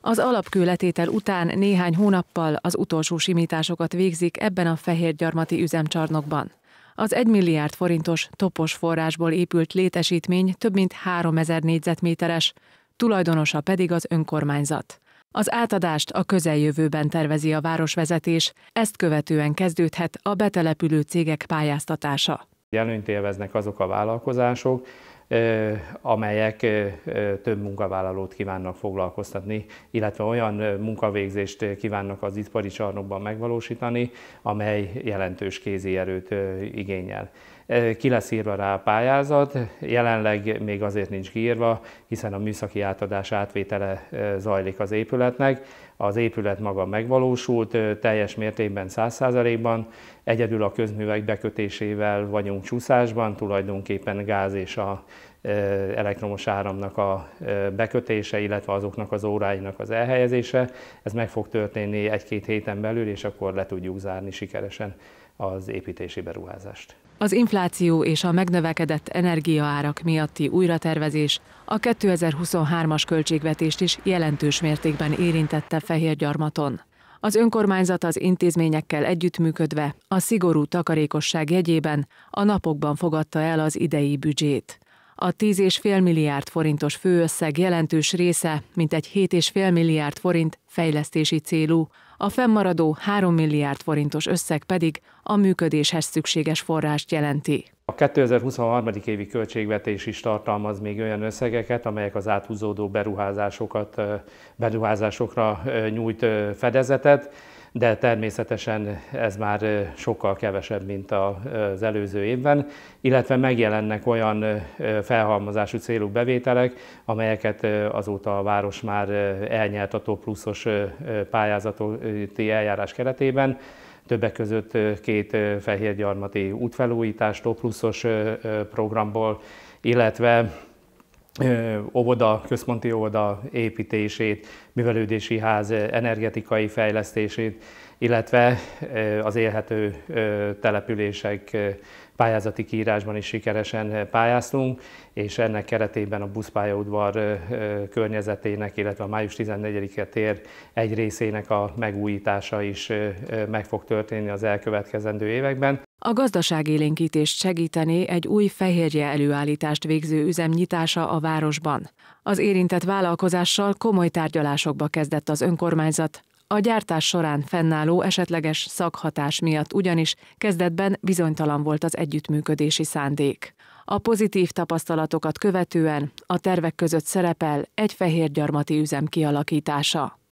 Az alapkőletétel után néhány hónappal az utolsó simításokat végzik ebben a fehérgyarmati üzemcsarnokban. Az 1 milliárd forintos topos forrásból épült létesítmény több mint 3000 négyzetméteres, tulajdonosa pedig az önkormányzat. Az átadást a közeljövőben tervezi a városvezetés, ezt követően kezdődhet a betelepülő cégek pályáztatása. Előnyt élveznek azok a vállalkozások, amelyek több munkavállalót kívánnak foglalkoztatni, illetve olyan munkavégzést kívánnak az ipari csarnokban megvalósítani, amely jelentős kézi erőt igényel. Ki lesz írva rá a pályázat, jelenleg még azért nincs kiírva, hiszen a műszaki átadás átvétele zajlik az épületnek. Az épület maga megvalósult, teljes mértékben 100%-ban, egyedül a közművek bekötésével vagyunk csúszásban, tulajdonképpen gáz és a elektromos áramnak a bekötése, illetve azoknak az óráinak az elhelyezése. Ez meg fog történni egy-két héten belül, és akkor le tudjuk zárni sikeresen az építési beruházást. Az infláció és a megnövekedett energiaárak miatti újratervezés a 2023-as költségvetést is jelentős mértékben érintette Fehérgyarmaton. Az önkormányzat az intézményekkel együttműködve a szigorú takarékosság jegyében a napokban fogadta el az idei büdzsét. A 10,5 milliárd forintos főösszeg jelentős része, mint egy 7,5 milliárd forint fejlesztési célú, a fennmaradó 3 milliárd forintos összeg pedig a működéshez szükséges forrást jelenti. A 2023. évi költségvetés is tartalmaz még olyan összegeket, amelyek az áthúzódó beruházásokat, beruházásokra nyújt fedezetet de természetesen ez már sokkal kevesebb, mint az előző évben, illetve megjelennek olyan felhalmozású célú bevételek, amelyeket azóta a város már elnyert a top pluszos pályázati eljárás keretében, többek között két fehérgyarmati útfelújítás top pluszos programból, illetve óvoda, központi óvoda építését, művelődési ház energetikai fejlesztését, illetve az élhető települések pályázati kiírásban is sikeresen pályáztunk, és ennek keretében a buszpályaudvar környezetének, illetve a május 14-e tér egy részének a megújítása is meg fog történni az elkövetkezendő években. A gazdaságélénkítést segítené egy új fehérje előállítást végző üzem nyitása a városban. Az érintett vállalkozással komoly tárgyalásokba kezdett az önkormányzat, a gyártás során fennálló esetleges szakhatás miatt ugyanis kezdetben bizonytalan volt az együttműködési szándék. A pozitív tapasztalatokat követően a tervek között szerepel egy fehérgyarmati üzem kialakítása.